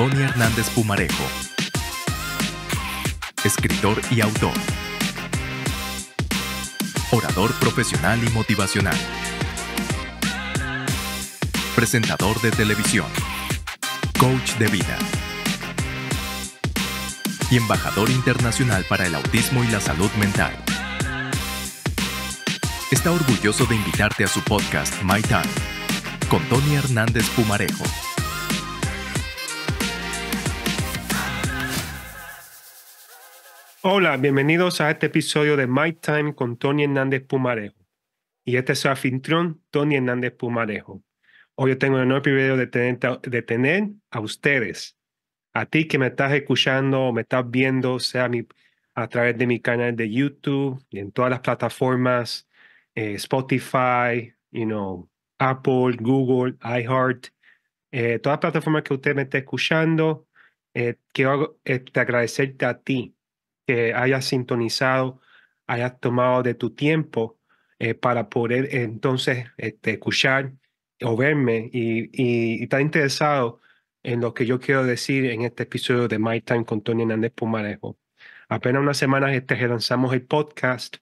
Tony Hernández Pumarejo, escritor y autor, orador profesional y motivacional, presentador de televisión, coach de vida y embajador internacional para el autismo y la salud mental. Está orgulloso de invitarte a su podcast My Time con Tony Hernández Pumarejo. Hola, bienvenidos a este episodio de My Time con Tony Hernández Pumarejo. Y este es su Tony Hernández Pumarejo. Hoy yo tengo el honor privilegio de tener, de tener a ustedes, a ti que me estás escuchando o me estás viendo, sea mi, a través de mi canal de YouTube en todas las plataformas, eh, Spotify, you know, Apple, Google, iHeart, eh, todas las plataformas que usted me esté escuchando. Eh, quiero agradecerte a ti que hayas sintonizado, hayas tomado de tu tiempo eh, para poder entonces este, escuchar o verme y, estar interesado en lo que yo quiero decir en este episodio de My Time con Tony Hernández Pumarejo. Apenas unas semanas este, lanzamos el podcast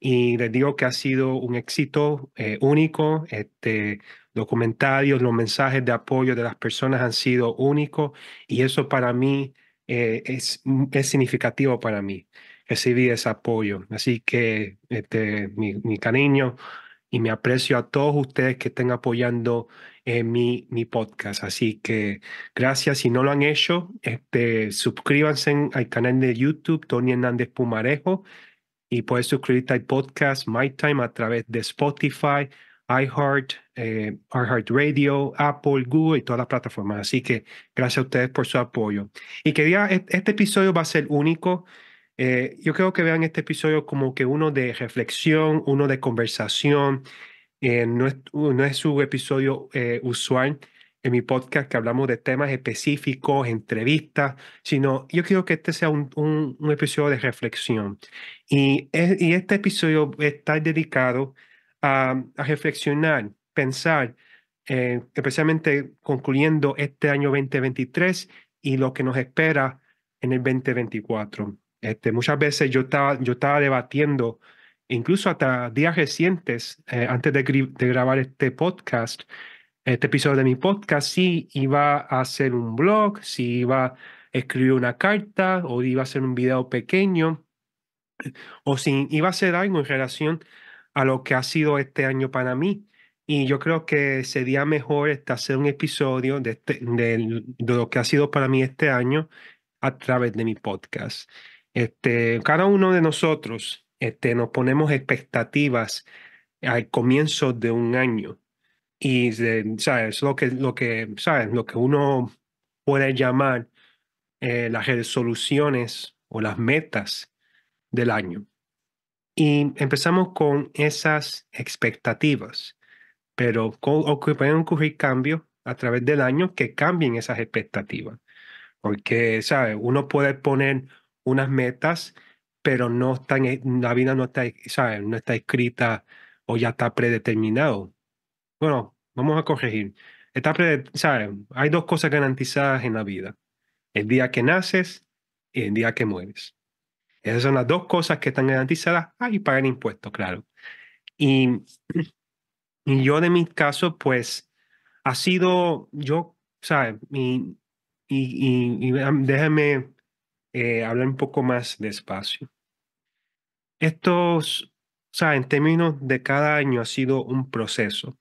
y les digo que ha sido un éxito eh, único. Este, los comentarios, los mensajes de apoyo de las personas han sido únicos y eso para mí eh, es, mm, es, significativo para mí recibir ese apoyo. Así que este, mi, cariño y mi aprecio a todos ustedes que estén apoyando eh, mi, mi, podcast. Así que gracias. Si no lo han hecho, este, suscríbanse al canal de YouTube Tony Hernández Pumarejo y puedes suscribirte al podcast My Time a través de Spotify iHeart, eh, iHeart Radio, Apple, Google y todas las plataformas. Así que gracias a ustedes por su apoyo. Y quería, e-, este episodio va a ser único. Eh, yo creo que vean este episodio como que uno de reflexión, uno de conversación. Eh, no, es, no es su episodio eh, usual en mi podcast que hablamos de temas específicos, entrevistas, sino yo quiero que este sea un, episodio de reflexión. Y, y este episodio está dedicado a, reflexionar, pensar, eh, especialmente concluyendo este año 2023 y lo que nos espera en el 2024. Este, muchas veces yo estaba, yo estaba debatiendo, incluso hasta días recientes, eh, antes de, de, grabar este podcast, este episodio de mi podcast, si iba a hacer un blog, si iba a escribir una carta o iba a hacer un video pequeño, o si iba a hacer algo en relación a lo que ha sido este año para mí. Y yo creo que sería mejor este, hacer un episodio este, de, lo que ha sido para mí este año a través de mi podcast. Este, cada uno de nosotros este, nos ponemos expectativas al comienzo de un año. Y, ¿sabes? Lo que, lo que, ¿sabes? Lo que uno puede llamar eh, las resoluciones o las metas del año. Y empezamos con esas expectativas, pero pueden ocurrir cambios a través del año que cambien esas expectativas. Porque, ¿sabes? Uno puede poner unas metas, pero no están, e, la vida no está, No está escrita o ya está predeterminado. Bueno, vamos a corregir. Está Hay dos cosas garantizadas en la vida. El día que naces y el día que mueres. Esas son las dos cosas que están garantizadas. Ah, y pagar impuestos, claro. Y, yo de mi caso, pues, ha sido, yo, ¿sabes? Y, y, déjame eh, hablar un poco más despacio. Estos, sea, En términos de cada año ha sido un proceso,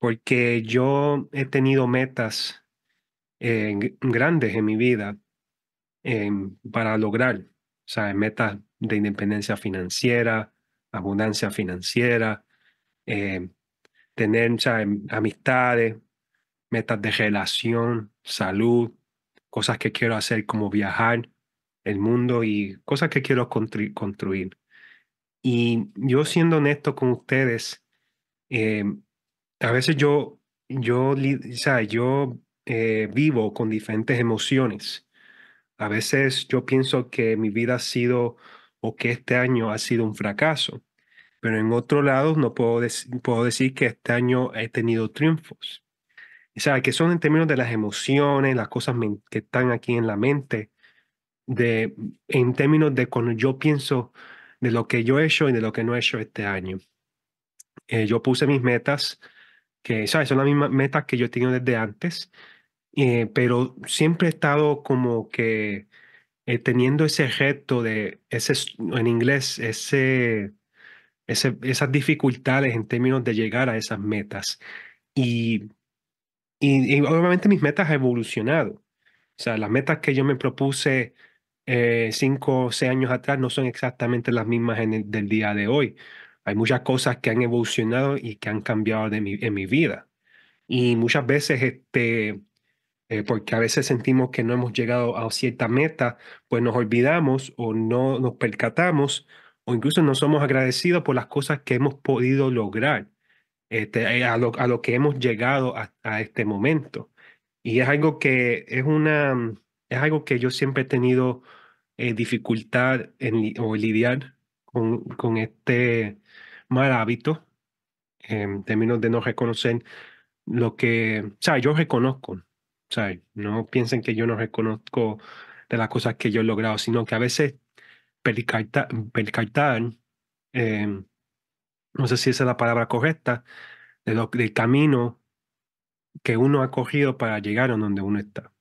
porque yo he tenido metas eh, grandes en mi vida em, para lograr sea, metas de independencia financiera, abundancia financiera, eh, tener em, amistades, metas de relación, salud, cosas que quiero hacer como viajar el mundo y cosas que quiero construir. Y yo siendo honesto con ustedes, eh, a veces yo, yo, o sea, yo eh, vivo con diferentes emociones a veces yo pienso que mi vida ha sido o que este año ha sido un fracaso, pero en otro lado no puedo, puedo decir que este año he tenido triunfos. O sea, que son en términos de las emociones, las cosas que están aquí en la mente, de, en términos de cuando yo pienso de lo que yo he hecho y de lo que no he hecho este año. Eh, yo puse mis metas, que ¿sabes? son las mismas metas que yo he tenido desde antes, eh, pero siempre he estado como que eh, teniendo ese reto de, ese, en inglés, ese, ese, esas dificultades en términos de llegar a esas metas. Y, y, obviamente mis metas han evolucionado. O sea, las metas que yo me propuse eh, cinco o seis años atrás no son exactamente las mismas del día de hoy. Hay muchas cosas que han evolucionado y que han cambiado de mi, en mi vida. Y muchas veces este, eh, porque a veces sentimos que no hemos llegado a cierta meta, pues nos olvidamos o no nos percatamos o incluso no somos agradecidos por las cosas que hemos podido lograr, este, eh, a, lo, a, lo, que hemos llegado a, este momento. Y es algo que es una mm, es algo que yo siempre he tenido eh, dificultad en lidiar con, con este mal hábito en términos de no reconocer lo que, o sea, yo reconozco o sea, no piensen que yo no reconozco de las cosas que yo he logrado, sino que a veces pericartar, em, no sé si esa es la palabra correcta, del camino que uno ha cogido para llegar a donde uno está.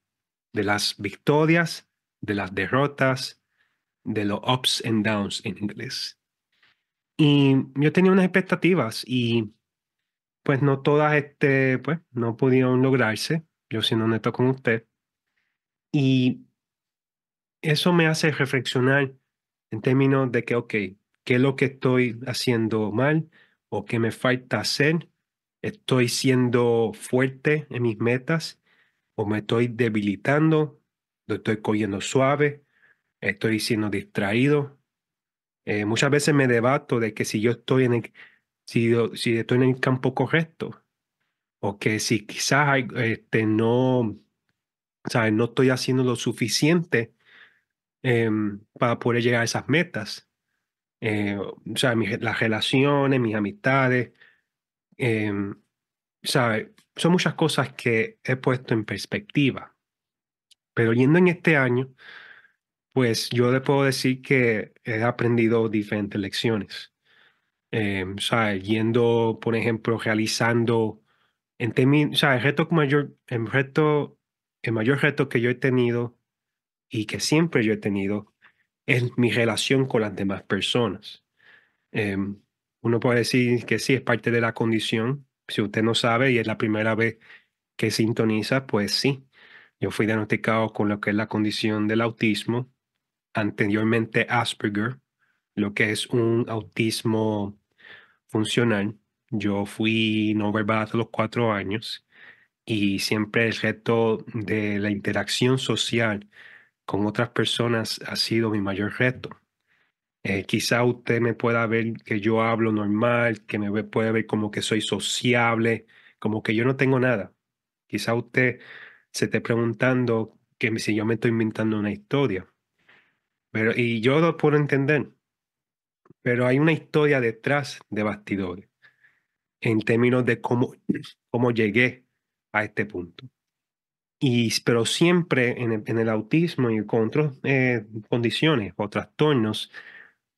De las victorias, de las derrotas, de los ups and downs en inglés. Y yo tenía unas expectativas y pues no todas este, pues, no pudieron lograrse yo siendo honesto con usted. Y eso me hace reflexionar en términos de que, ok, ¿qué es lo que estoy haciendo mal o qué me falta hacer? ¿Estoy siendo fuerte en mis metas o me estoy debilitando? ¿Lo estoy cogiendo suave? ¿Estoy siendo distraído? Eh, muchas veces me debato de que si yo estoy en si estoy en el campo correcto, o que si quizás este, no, ¿sabes? no estoy haciendo lo suficiente em, para poder llegar a esas metas. Eh, o sea, mis, las relaciones, mis amistades, eh, em, ¿sabes? Son muchas cosas que he puesto en perspectiva. Pero yendo en este año, pues yo le puedo decir que he aprendido diferentes lecciones. O em, ¿sabes? Yendo, por ejemplo, realizando en sea, el reto mayor, reto, el mayor reto que yo he tenido y que siempre yo he tenido es mi relación con las demás personas. Em, uno puede decir que sí, es parte de la condición. Si usted no sabe y es la primera vez que sintoniza, pues sí. Yo fui diagnosticado con lo que es la condición del autismo, anteriormente Asperger, lo que es un autismo funcional. Yo fui no verbal hasta los cuatro años y siempre el reto de la interacción social con otras personas ha sido mi mayor reto. Eh, quizá usted me pueda ver que yo hablo normal, que me puede ver como que soy sociable, como que yo no tengo nada. Quizá usted se esté preguntando que si yo me estoy inventando una historia. Pero, y yo lo puedo entender, pero hay una historia detrás de bastidores en términos de cómo, cómo llegué a este punto. Y, pero siempre en el, autismo y con otras eh, condiciones o trastornos,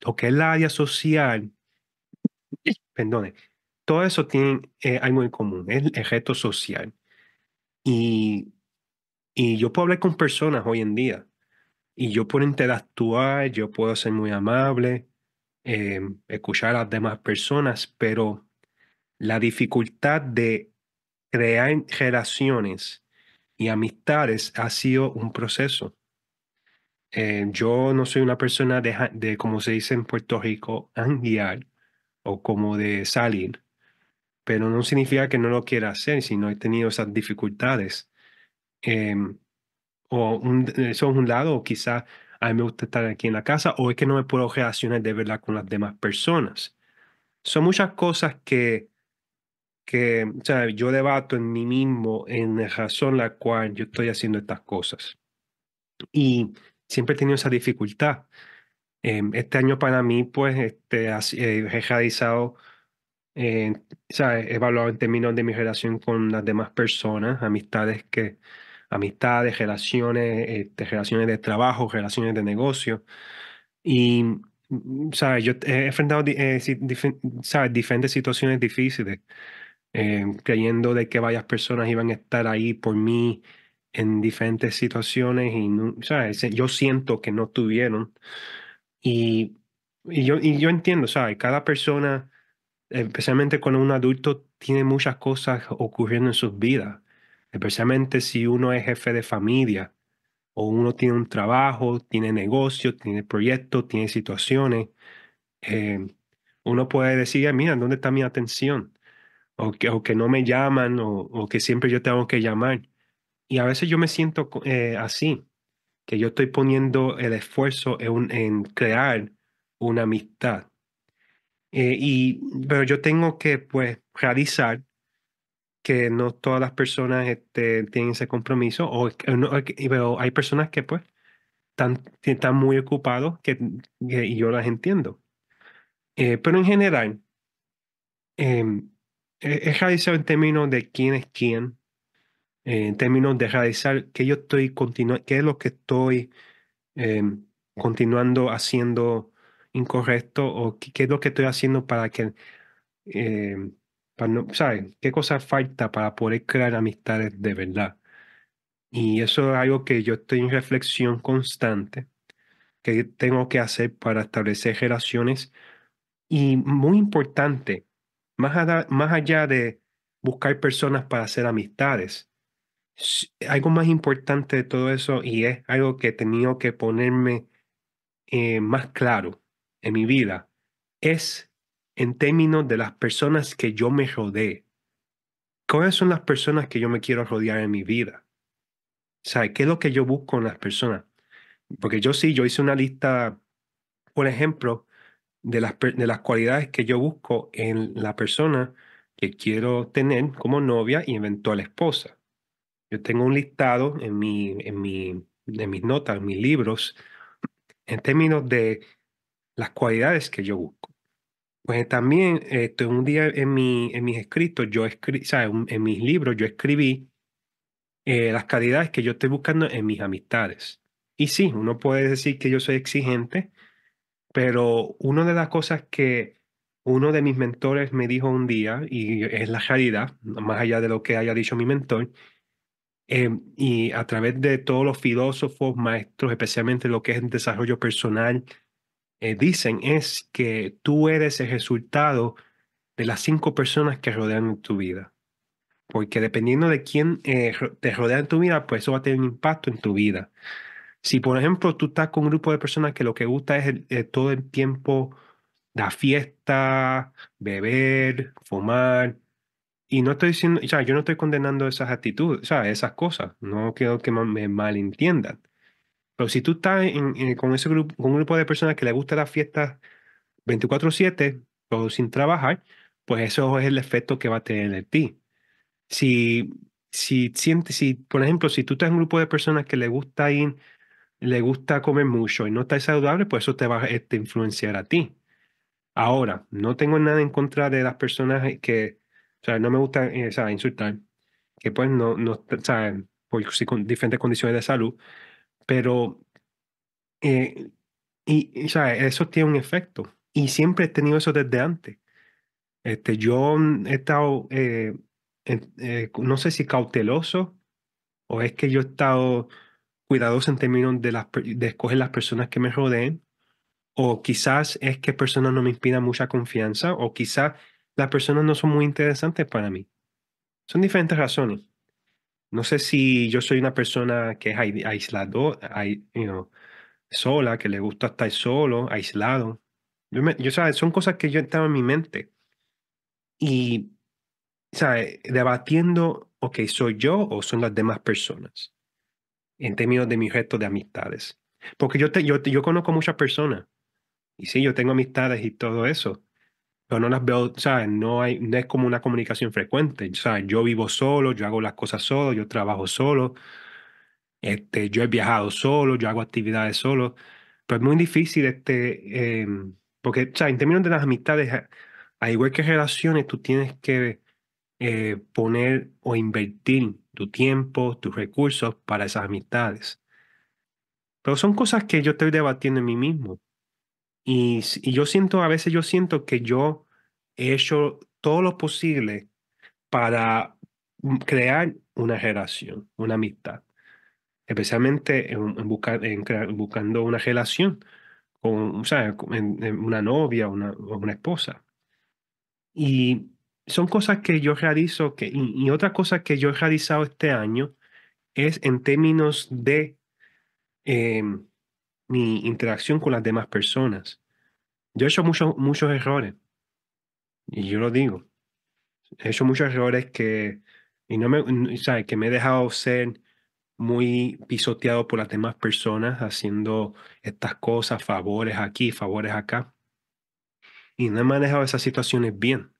lo que es la área social, perdón, todo eso tiene eh, algo en común, es el gesto social. Y, y yo puedo hablar con personas hoy en día y yo puedo interactuar, yo puedo ser muy amable, eh, escuchar a las demás personas, pero la dificultad de crear relaciones y amistades ha sido un proceso. Eh, yo no soy una persona de, como se dice en Puerto Rico, anguiar o como de salir, pero no significa que no lo quiera hacer si no he tenido esas dificultades. Em, o son eso es un lado, o quizás a mí me gusta estar aquí en la casa, o es que no me puedo relacionar de verdad con las demás personas. Son muchas cosas que que o sea, yo debato en mí mismo en la razón la cual yo estoy haciendo estas cosas. Y siempre he tenido esa dificultad. Em, este año para mí, pues, este, eh, he realizado, eh, sea, he evaluado en términos de mi relación con las demás personas, amistades que amistades, relaciones, este, relaciones de trabajo, relaciones de negocio. Y mm, ¿sabes? yo he enfrentado eh, ¿sabes? diferentes situaciones difíciles eh, creyendo de que varias personas iban a estar ahí por mí en diferentes situaciones y yo siento que no tuvieron. Y, y, yo, y yo entiendo, ¿sabes? Cada persona, especialmente cuando un adulto tiene muchas cosas ocurriendo en sus vidas, especialmente si uno es jefe de familia o uno tiene un trabajo, tiene negocios, tiene proyectos, tiene situaciones, eh, uno puede decir, mira, ¿dónde está mi atención? o que, o que no me llaman o, o, que siempre yo tengo que llamar. Y a veces yo me siento eh, así, que yo estoy poniendo el esfuerzo en, en crear una amistad. Eh, y, pero yo tengo que pues realizar que no todas las personas este, tienen ese compromiso, o, pero hay personas que pues están, están muy ocupados que, y yo las entiendo. Eh, pero en general, em, eh, es realizar en términos de quién es quién, eh, en términos de realizar qué yo estoy continuando, qué es lo que estoy em, continuando haciendo incorrecto o qué, es lo que estoy haciendo para que, em, no, ¿sabes? ¿Qué cosa falta para poder crear amistades de verdad? Y eso es algo que yo estoy en reflexión constante, que tengo que hacer para establecer relaciones. Y muy importante, más, allá de buscar personas para hacer amistades, algo más importante de todo eso y es algo que he tenido que ponerme eh, más claro en mi vida, es en términos de las personas que yo me rodeé. ¿Cuáles son las personas que yo me quiero rodear en mi vida? ¿qué es lo que yo busco en las personas? Porque yo sí, yo hice una lista, por ejemplo, de las, de las cualidades que yo busco en la persona que quiero tener como novia y eventual esposa. Yo tengo un listado en, mi, en, mi, en mis notas, en mis libros, en términos de las cualidades que yo busco. Pues también este, un día en, mi, en mis escritos, yo escribí, en mis libros yo escribí eh, las cualidades que yo estoy buscando en mis amistades. Y sí, uno puede decir que yo soy exigente, pero una de las cosas que uno de mis mentores me dijo un día, y es la realidad, más allá de lo que haya dicho mi mentor, eh, y a través de todos los filósofos, maestros, especialmente lo que es el desarrollo personal, eh, dicen es que tú eres el resultado de las cinco personas que rodean tu vida. Porque dependiendo de quién eh, te rodea en tu vida, pues eso va a tener un impacto en tu vida. Si, por ejemplo, tú estás con un grupo de personas que lo que gusta es eh, todo el tiempo la fiesta, beber, fumar, y no estoy diciendo, o sea, yo no estoy condenando esas actitudes, o sea, esas cosas, no quiero que me malentiendan. Pero si tú estás con, ese grupo, con un grupo de personas que le gusta la fiesta 24/7, pero sin trabajar, pues eso es el efecto que va a tener en ti. Si si sientes, si, por ejemplo, si tú estás en un grupo de personas que le gusta ir le gusta comer mucho y no está saludable, pues eso te va a este, influenciar a ti. Ahora, no tengo nada en contra de las personas que, o sea, no me gusta eh, insultar, que pues no, no saben, por con diferentes condiciones de salud, pero, eh, y, o sea eso tiene un efecto. Y siempre he tenido eso desde antes. Este, yo he estado, eh, no sé si cauteloso, o es que yo he estado cuidadoso en términos de, las, de escoger las personas que me rodeen, o quizás es que personas no me inspiran mucha confianza, o quizás las personas no son muy interesantes para mí. Son diferentes razones. No sé si yo soy una persona que es aislado, you sola, que le gusta estar solo, aislado. Yo, ¿sabes? Son cosas que yo estaba en mi mente. Y, ¿sabes? Debatiendo, ok, ¿soy yo o son las demás personas? en términos de mi resto de amistades. Porque yo, te, yo, yo conozco muchas personas y sí, yo tengo amistades y todo eso, pero no las veo, ¿sabes? No, hay, no es como una comunicación frecuente. ¿sabes? Yo vivo solo, yo hago las cosas solo, yo trabajo solo, este, yo he viajado solo, yo hago actividades solo, pero es muy difícil, este, em, porque ¿sabes? en términos de las amistades, al igual que relaciones, tú tienes que eh, poner o invertir tu tiempo, tus recursos para esas amistades. Pero son cosas que yo estoy debatiendo en mí mismo. Y, yo siento, a veces yo siento que yo he hecho todo lo posible para mm, crear una relación, una amistad, especialmente buscando una relación con una novia o una, esposa. Y son cosas que yo realizo que, y, otra cosa que yo he realizado este año es en términos de em, mi interacción con las demás personas. Yo he hecho muchos muchos errores, y yo lo digo. He hecho muchos errores que, y no me, ¿sabes? que me he dejado ser muy pisoteado por las demás personas haciendo estas cosas, favores aquí, favores acá. Y no he manejado esas situaciones bien.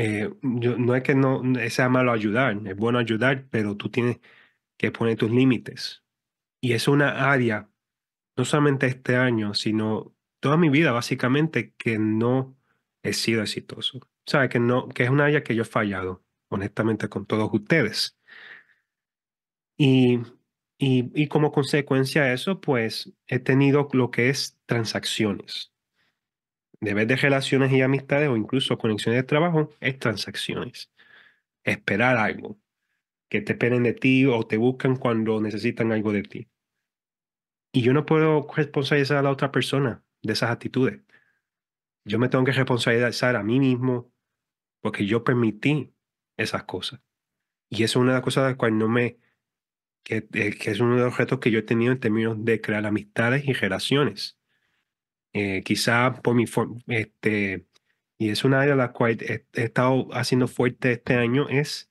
Eh, no es que no eh, sea malo ayudar, es bueno ayudar, pero tú tienes que poner tus límites. Y es una área, no solamente este año, sino toda mi vida básicamente, que no he sido exitoso. O sea, que, no, que es una área que yo he fallado, honestamente, con todos ustedes. y, y como consecuencia de eso, pues he tenido lo que es transacciones. Debes de relaciones y amistades o incluso conexiones de trabajo es transacciones. Esperar algo. Que te esperen de ti o te buscan cuando necesitan algo de ti. Y yo no puedo responsabilizar a la otra persona de esas actitudes. Yo me tengo que responsabilizar a mí mismo porque yo permití esas cosas. Y eso es una de las cosas de no me... Eh, que es uno de los retos que yo he tenido en términos de crear amistades y relaciones eh, quizá por mi forma, este, y es una área la cual he, estado haciendo fuerte este año, es,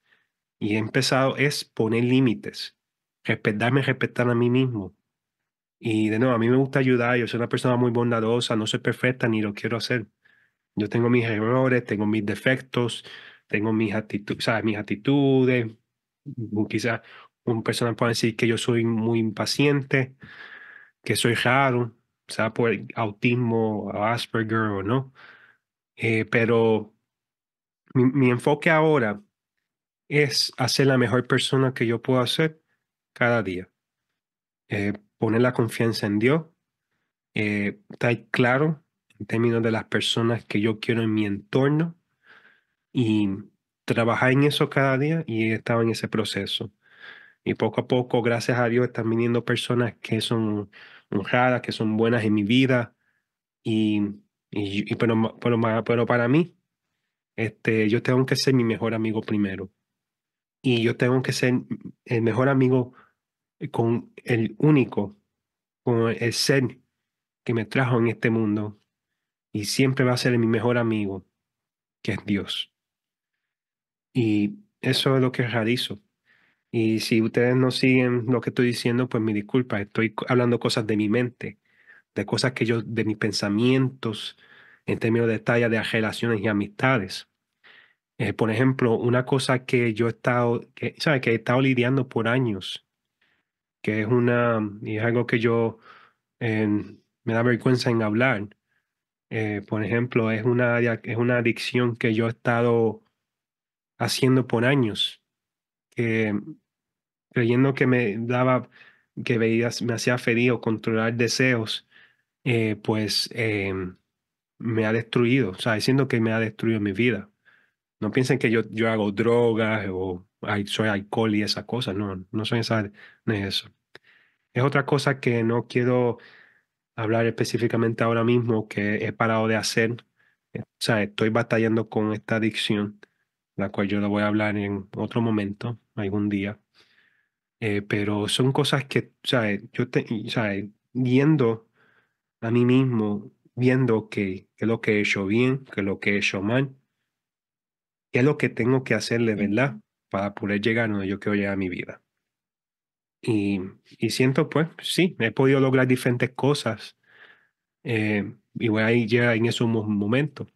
y he empezado, es poner límites, respetarme, respetar a mí mismo. Y de nuevo, a mí me gusta ayudar, yo soy una persona muy bondadosa, no soy perfecta ni lo quiero hacer. Yo tengo mis errores, tengo mis defectos, tengo mis actitudes, ¿sabes? Mis actitudes. Mm, quizás un persona puede decir que yo soy muy impaciente, que soy raro, sea por autismo, o Asperger o no. Eh, pero mi, enfoque ahora es hacer la mejor persona que yo puedo hacer cada día. Eh, poner la confianza en Dios, eh, estar claro en términos de las personas que yo quiero en mi entorno y trabajar en eso cada día y estaba en ese proceso. Y poco a poco, gracias a Dios, están viniendo personas que son honradas, que son buenas en mi vida. Y, pero, pero, para mí, este, yo tengo que ser mi mejor amigo primero. Y yo tengo que ser el mejor amigo con el único, con el ser que me trajo en este mundo. Y siempre va a ser mi mejor amigo, que es Dios. Y eso es lo que realizo. Y si ustedes no siguen lo que estoy diciendo, pues mi disculpa, estoy hablando cosas de mi mente, de cosas que yo, de mis pensamientos, en términos de talla de relaciones y amistades. Eh, por ejemplo, una cosa que yo he estado, que, ¿sabe? que he estado lidiando por años, que es una, y es algo que yo me da vergüenza en hablar. Eh, por ejemplo, es una, es una adicción que yo he estado haciendo por años eh, creyendo que me daba, que veías, me hacía feliz o controlar deseos, eh, pues em, me ha destruido, o sea, diciendo que me ha destruido mi vida. No piensen que yo, yo hago drogas o soy alcohol y esas cosas, no, no soy esa, no es eso. Es otra cosa que no quiero hablar específicamente ahora mismo, que he parado de hacer. Eh, o sea, estoy batallando con esta adicción, la cual yo la voy a hablar en otro momento algún día. Eh, pero son cosas que, ¿sabes? Yo, ¿sabes? Viendo a mí mismo, viendo qué es lo que he hecho bien, es lo que he hecho mal, qué es lo que tengo que hacer de verdad para poder llegar a donde yo quiero llegar a mi vida. Y, y siento, pues, sí, he podido lograr diferentes cosas y voy a llegar en esos momentos.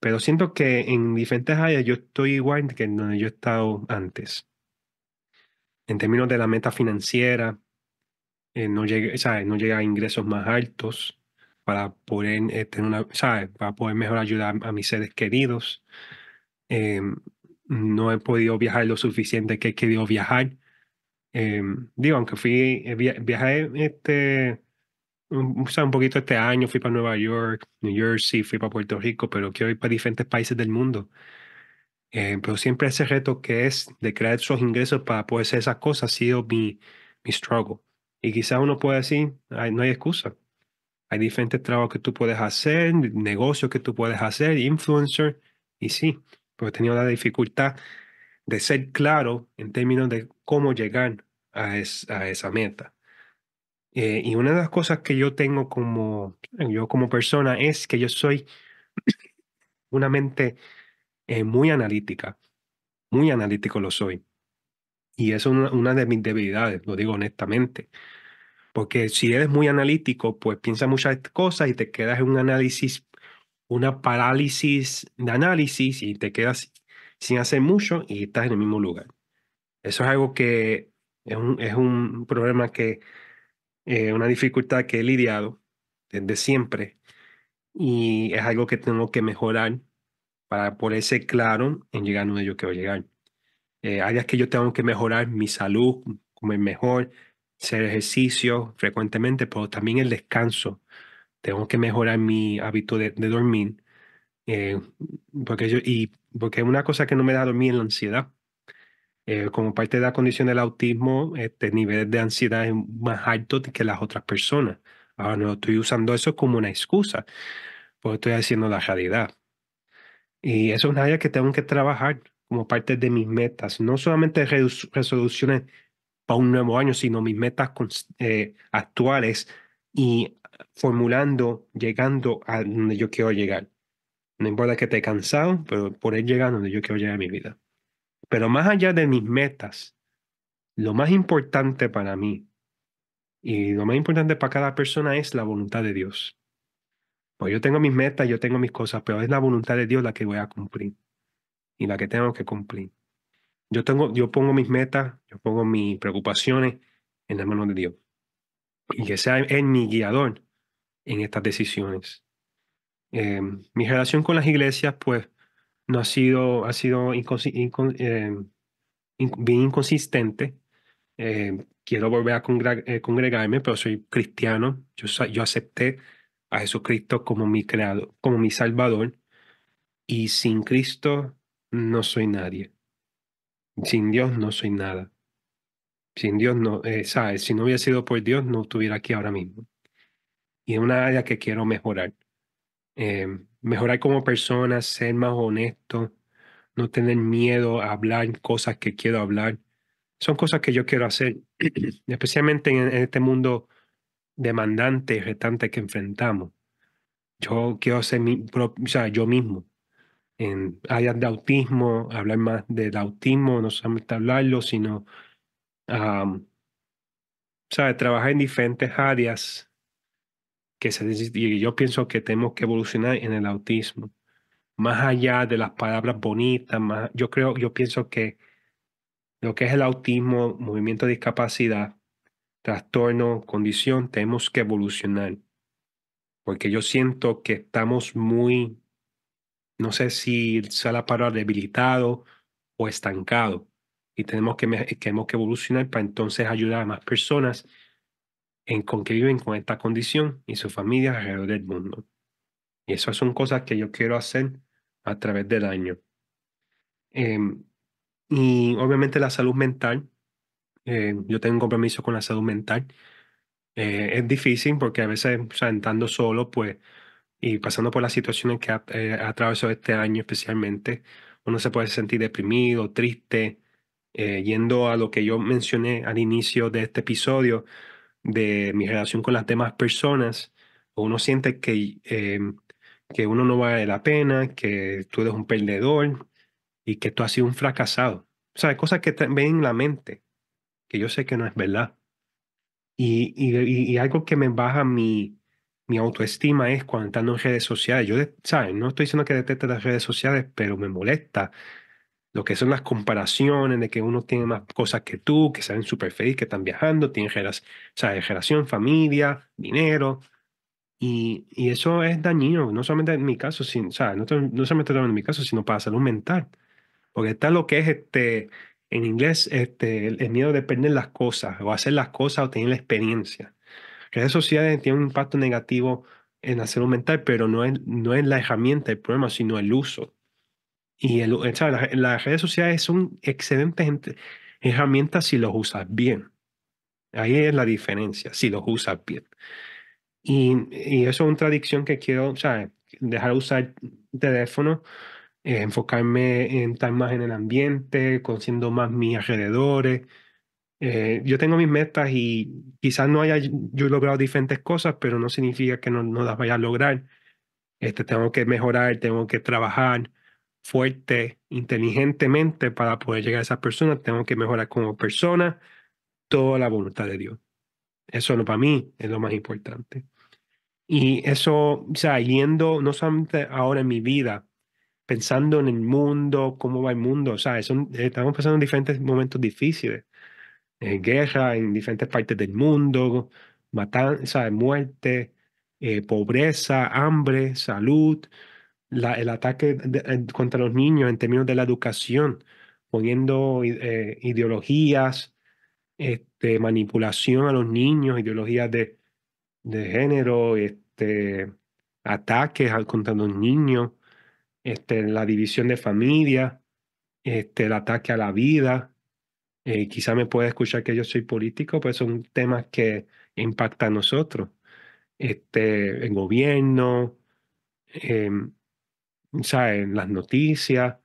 Pero siento que en diferentes áreas yo estoy igual que donde yo he estado antes en términos de la meta financiera, eh, no, llegue, ¿sabes? no llega a ingresos más altos para poder, eh, tener una, para poder mejor ayudar a mis seres queridos. Eh, no he podido viajar lo suficiente que he querido viajar. digo, aunque fui, viajé este, un, un poquito este año, fui para Nueva York, New Jersey, fui para Puerto Rico, pero quiero ir para diferentes países del mundo. Eh, pero siempre ese reto que es de crear esos ingresos para poder hacer esas cosas ha sido mi, mi struggle. Y quizás uno puede decir, no hay excusa. Hay diferentes trabajos que tú puedes hacer, negocios que tú puedes hacer, influencer, y sí, pero he tenido la dificultad de ser claro en términos de cómo llegar a, a esa meta. Eh, y una de las cosas que yo tengo como, yo como persona es que yo soy una mente es eh, muy analítica, muy analítico lo soy. Y eso es una, de mis debilidades, lo digo honestamente. Porque si eres muy analítico, pues piensas muchas cosas y te quedas en un análisis, una parálisis de análisis y te quedas sin hacer mucho y estás en el mismo lugar. Eso es algo que es un, es un problema que, eh, una dificultad que he lidiado desde siempre y es algo que tengo que mejorar para ese claro en llegar donde yo quiero llegar. Eh, áreas que yo tengo que mejorar, mi salud, comer mejor, hacer ejercicio frecuentemente, pero también el descanso. Tengo que mejorar mi hábito de, dormir. Eh, porque yo, y porque una cosa que no me da dormir la ansiedad. Eh, como parte de la condición del autismo, este nivel de ansiedad es más alto que las otras personas. Ahora no estoy usando eso como una excusa, porque estoy haciendo la realidad. Y eso es un área que tengo que trabajar como parte de mis metas, no solamente resoluciones para un nuevo año, sino mis metas eh, actuales y formulando, llegando a donde yo quiero llegar. No importa que esté cansado, pero por él llegar a donde yo quiero llegar a mi vida. Pero más allá de mis metas, lo más importante para mí y lo más importante para cada persona es la voluntad de Dios. Pues yo tengo mis metas, yo tengo mis cosas, pero es la voluntad de Dios la que voy a cumplir y la que tengo que cumplir. Yo, tengo, yo pongo mis metas, yo pongo mis preocupaciones en las manos de Dios. Y que sea en mi guiador en estas decisiones. Em, mi relación con las iglesias, pues, no ha sido, ha sido em, bien inconsistente. Em, quiero volver a eh, congregarme, pero soy cristiano. Yo, yo acepté a Jesucristo como mi creador, como mi salvador, y sin Cristo no soy nadie. Sin Dios no soy nada. Sin Dios no, eh, sabes, si no hubiera sido por Dios no estuviera aquí ahora mismo. Y es una área que quiero mejorar. Em, mejorar como persona, ser más honesto, no tener miedo a hablar cosas que quiero hablar. Son cosas que yo quiero hacer, especialmente en este mundo demandante y que enfrentamos. Yo quiero ser mi propio, o sea, yo mismo. En áreas de autismo, hablar más del autismo, no solamente hablarlo, sino um, ¿sabes? trabajar en diferentes áreas que se y yo pienso que tenemos que evolucionar en el autismo. Más allá de las palabras bonitas, más, yo creo, yo pienso que lo que es el autismo, movimiento de discapacidad, trastorno, condición, tenemos que evolucionar. Porque yo siento que estamos muy, no sé si sea la palabra debilitado o estancado. Y tenemos que, tenemos que evolucionar para entonces ayudar a más personas en, con que viven con esta condición y sus familias alrededor del mundo. Y esas son cosas que yo quiero hacer a través del año. Em, y obviamente la salud mental eh, yo tengo un compromiso con la salud mental. Eh, es difícil porque a veces, o sea, entrando solo, pues, y pasando por las situaciones que ha, eh, atravesado este año especialmente, uno se puede sentir deprimido, triste, yendo a lo que yo mencioné al inicio de este episodio de mi relación con las demás personas, uno siente que, que uno no vale la pena, que tú eres un perdedor y que tú has sido un fracasado. O sea, cosas que te ven en la mente que yo sé que no es verdad. Y, y, algo que me baja mi, mi autoestima es cuando estando en redes sociales. Yo, ¿sabes? No estoy diciendo que deteste las redes sociales, pero me molesta lo que son las comparaciones de que uno tiene más cosas que tú, que saben súper feliz, que están viajando, tienen sea generación familia, dinero. Y, y, eso es dañino, no solamente en mi caso, sin, No, no solamente en mi caso, sino para salud mental. Porque está lo que es este, en inglés, este, el, miedo de perder las cosas o hacer las cosas o tener la experiencia. Redes sociales tienen un impacto negativo en la salud mental, pero no es, no es la herramienta el problema, sino el uso. Y el, las, redes sociales son excelentes herramientas si los usas bien. Ahí es la diferencia, si los usas bien. Y, y eso es una tradición que quiero, o dejar usar teléfono eh, enfocarme en estar más en el ambiente, conociendo más mis alrededores. Eh, yo tengo mis metas y quizás no haya yo logrado diferentes cosas, pero no significa que no, las vaya a lograr. Este, tengo que mejorar, tengo que trabajar fuerte, inteligentemente para poder llegar a esas personas. Tengo que mejorar como persona, toda la voluntad de Dios. Eso no, para mí es lo más importante. Y eso, o sea, yendo no solamente ahora en mi vida, pensando en el mundo, cómo va el mundo, o sea, eh, estamos pasando en diferentes momentos difíciles, eh, guerra en diferentes partes del mundo, matanza, muerte, eh, pobreza, hambre, salud, el ataque contra los niños en términos de la educación, poniendo ideologías, este, manipulación a los niños, ideologías de, género, este, ataques contra los niños, este, la división de familia, este, el ataque a la vida. Eh, quizá me pueda escuchar que yo soy político, pues son temas que impactan a nosotros. Este, el gobierno, eh, las noticias.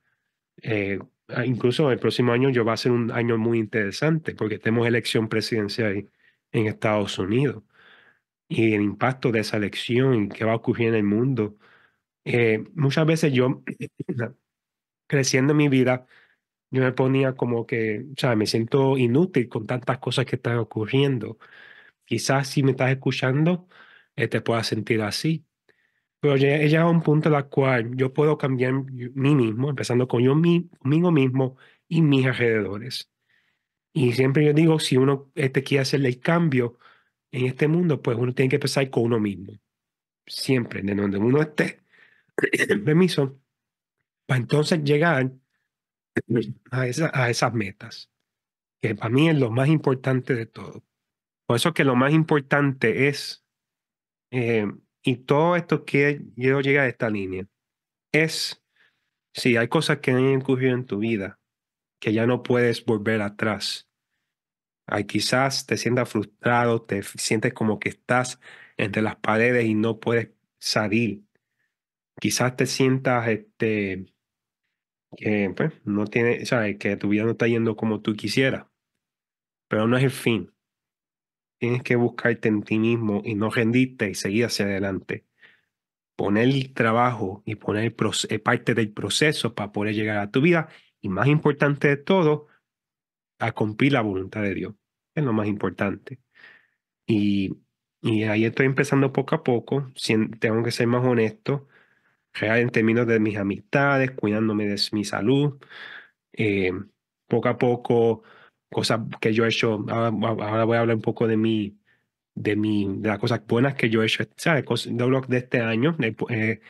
Eh, ah, incluso el próximo año yo va a ser un año muy interesante porque tenemos elección presidencial en Estados Unidos y el impacto de esa elección y qué va a ocurrir en el mundo eh, muchas veces yo, creciendo en mi vida, yo me ponía como que, o sea, me siento inútil con tantas cosas que están ocurriendo. Quizás si me estás escuchando, eh, te puedas sentir así. Pero he llegado a un punto en el cual yo puedo cambiar mí mismo, empezando con yo conmigo mismo y mis alrededores. Y siempre yo digo, si uno este, quiere hacerle el cambio en este mundo, pues uno tiene que empezar con uno mismo. Siempre, de donde uno esté, permiso, para entonces llegar a, esas metas, que para mí es lo más importante de todo. Por eso que lo más importante es, eh, y todo esto que yo llega a esta línea, es si hay cosas que han ocurrido en tu vida, que ya no puedes volver atrás. quizás te sientas frustrado, te sientes como que estás entre las paredes y no puedes salir quizás te sientas este, que pues, no tiene, sabes, que tu vida no está yendo como tú quisieras, pero no es el fin. Tienes que buscarte en ti mismo y no rendirte y seguir hacia adelante. Poner el trabajo y poner eh, parte del proceso para poder llegar a tu vida. Y más importante de todo, a cumplir la voluntad de Dios. Es lo más importante. Y, y ahí estoy empezando poco a poco. Tengo que ser más honesto real en términos de mis amistades, cuidándome de mi salud. Eh, poco a poco, cosas que yo he hecho, ahora, voy a hablar un poco de mi de, mi, de las cosas buenas que yo he hecho, ¿sabes? De blog de este año, eh,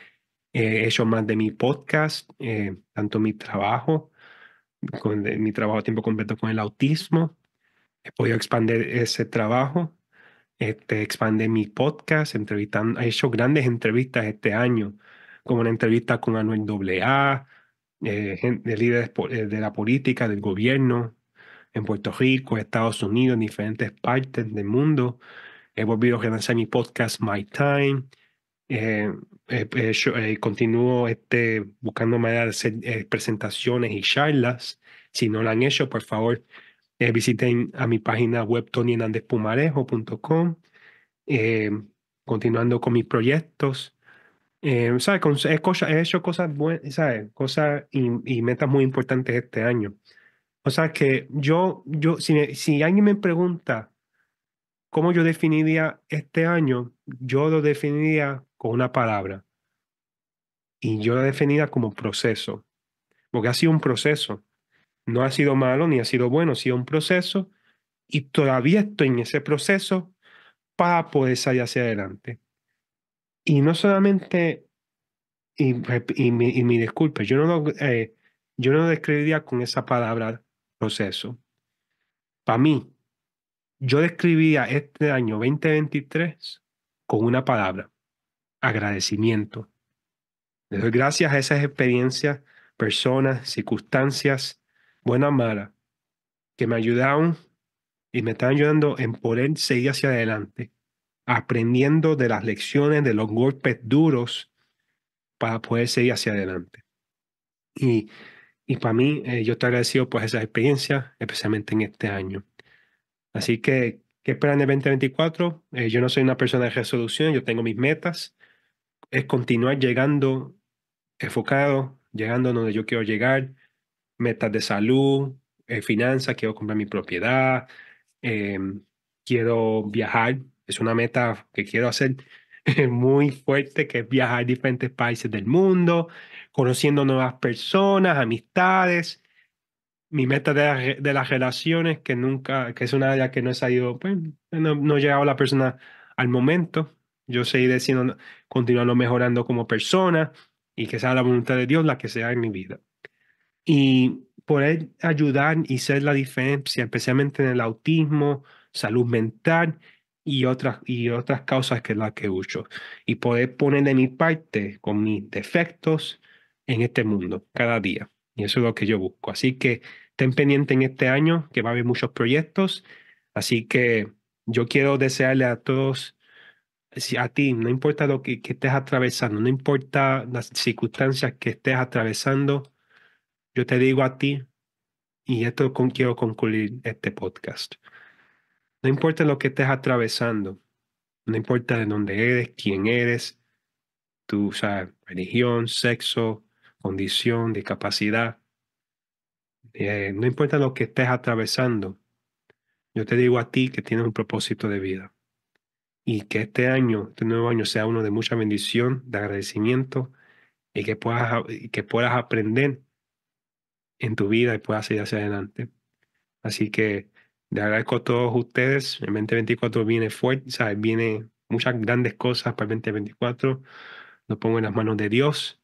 he hecho más de mi podcast, eh, tanto mi trabajo, con, mi trabajo a tiempo completo con el autismo. He podido expandir ese trabajo, este, expande mi podcast, entrevistando, he hecho grandes entrevistas este año como una entrevista con Anuel AA, eh, de líderes eh, de la política, del gobierno, en Puerto Rico, Estados Unidos, en diferentes partes del mundo. He volvido a relanzar mi podcast My Time. Eh, eh continúo este, buscando maneras de hacer eh, presentaciones y charlas. Si no lo han hecho, por favor, visiten a mi página web Eh, continuando con mis proyectos, eh, ¿sabes? he, hecho cosas buenas, Cosas y, metas muy importantes este año. O sea, que yo, yo si, alguien me pregunta cómo yo definiría este año, yo lo definiría con una palabra. Y yo la definiría como proceso. Porque ha sido un proceso. No ha sido malo ni ha sido bueno, ha sido un proceso. Y todavía estoy en ese proceso para poder salir hacia adelante. Y no solamente, y, pues, mi, disculpe, yo no, lo, eh, yo no describiría con esa palabra proceso. Para mí, yo describía este año 2023 con una palabra, agradecimiento. Les doy gracias a esas experiencias, personas, circunstancias, buenas, malas, que me ayudaron y me están ayudando en poder seguir hacia adelante aprendiendo de las lecciones, de los golpes duros para poder seguir hacia adelante. Y, para mí, eh, yo te agradecido por esa experiencia, especialmente en este año. Así que, ¿qué esperan de 2024? yo no soy una persona de resolución, yo tengo mis metas. Es continuar llegando enfocado, llegando donde yo quiero llegar, metas de salud, eh, finanzas, quiero comprar mi propiedad, eh, quiero viajar, es una meta que quiero hacer muy fuerte, que es viajar a diferentes países del mundo, conociendo nuevas personas, amistades. Mi meta de, de las relaciones, que nunca, que es una área que no he salido, pues, no, no llegado a la persona al momento. Yo seguiré siendo continuando mejorando como persona y que sea la voluntad de Dios la que sea en mi vida. Y poder ayudar y ser la diferencia, especialmente en el autismo, salud mental y otras, y otras causas que la que uso y poder poner de mi parte con mis defectos en este mundo cada día. Y eso es lo que yo busco. Así que estén pendientes en este año que va a haber muchos proyectos. Así que yo quiero desearle a todos, a ti, no importa lo que, que estés atravesando, no importa las circunstancias que estés atravesando, yo te digo a ti, y esto con, quiero concluir este podcast. No importa lo que estés atravesando, no importa de dónde eres, quién eres, tu religión, sexo, condición, discapacidad, eh, no importa lo que estés atravesando, yo te digo a ti que tienes un propósito de vida y que este año, este nuevo año, sea uno de mucha bendición, de agradecimiento y que puedas, que puedas aprender en tu vida y puedas ir hacia adelante. Así que le agradezco a todos ustedes. El 2024 viene fuerte, ¿sabes? Viene muchas grandes cosas para el 2024. Lo pongo en las manos de Dios.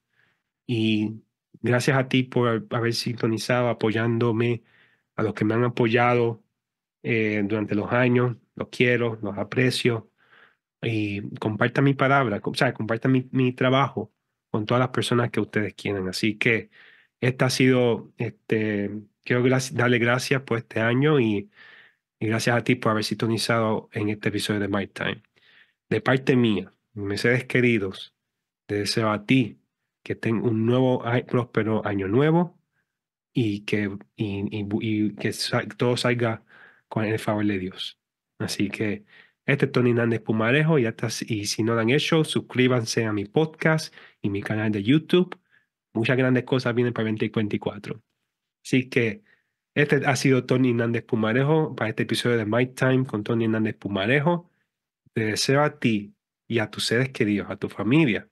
Y gracias a ti por haber sintonizado, apoyándome, a los que me han apoyado eh, durante los años. Los quiero, los aprecio. Y comparta mi palabra, o sea, compartan mi, mi trabajo con todas las personas que ustedes quieran. Así que esta ha sido, este, quiero darle gracias por este año y gracias a ti por haber sintonizado en este episodio de My Time. De parte mía, mis seres queridos, te deseo a ti que tengas un nuevo, próspero año nuevo y que, y, que todo salga con el favor de Dios. Así que este es Tony Hernández Pumarejo y, y si no lo han hecho, suscríbanse a mi podcast y mi canal de YouTube. Muchas grandes cosas vienen para 2024. Así que... Este ha sido Tony Hernández Pumarejo para este episodio de My Time con Tony Hernández Pumarejo. Te deseo a ti y a tus seres queridos, a tu familia,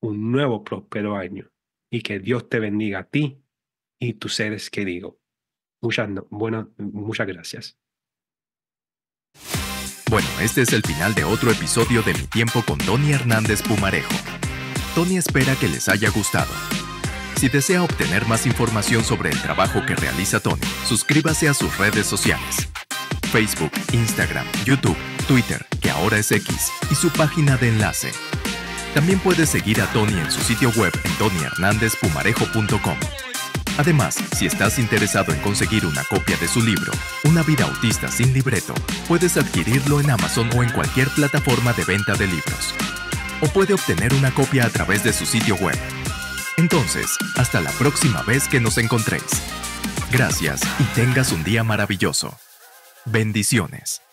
un nuevo próspero año y que Dios te bendiga a ti y tus seres queridos. Muchas, bueno, muchas gracias. Bueno, este es el final de otro episodio de Mi Tiempo con Tony Hernández Pumarejo. Tony espera que les haya gustado. Si desea obtener más información sobre el trabajo que realiza Tony, suscríbase a sus redes sociales. Facebook, Instagram, YouTube, Twitter, que ahora es X, y su página de enlace. También puedes seguir a Tony en su sitio web en Además, si estás interesado en conseguir una copia de su libro, Una vida autista sin libreto, puedes adquirirlo en Amazon o en cualquier plataforma de venta de libros. O puede obtener una copia a través de su sitio web entonces, hasta la próxima vez que nos encontréis. Gracias y tengas un día maravilloso. Bendiciones.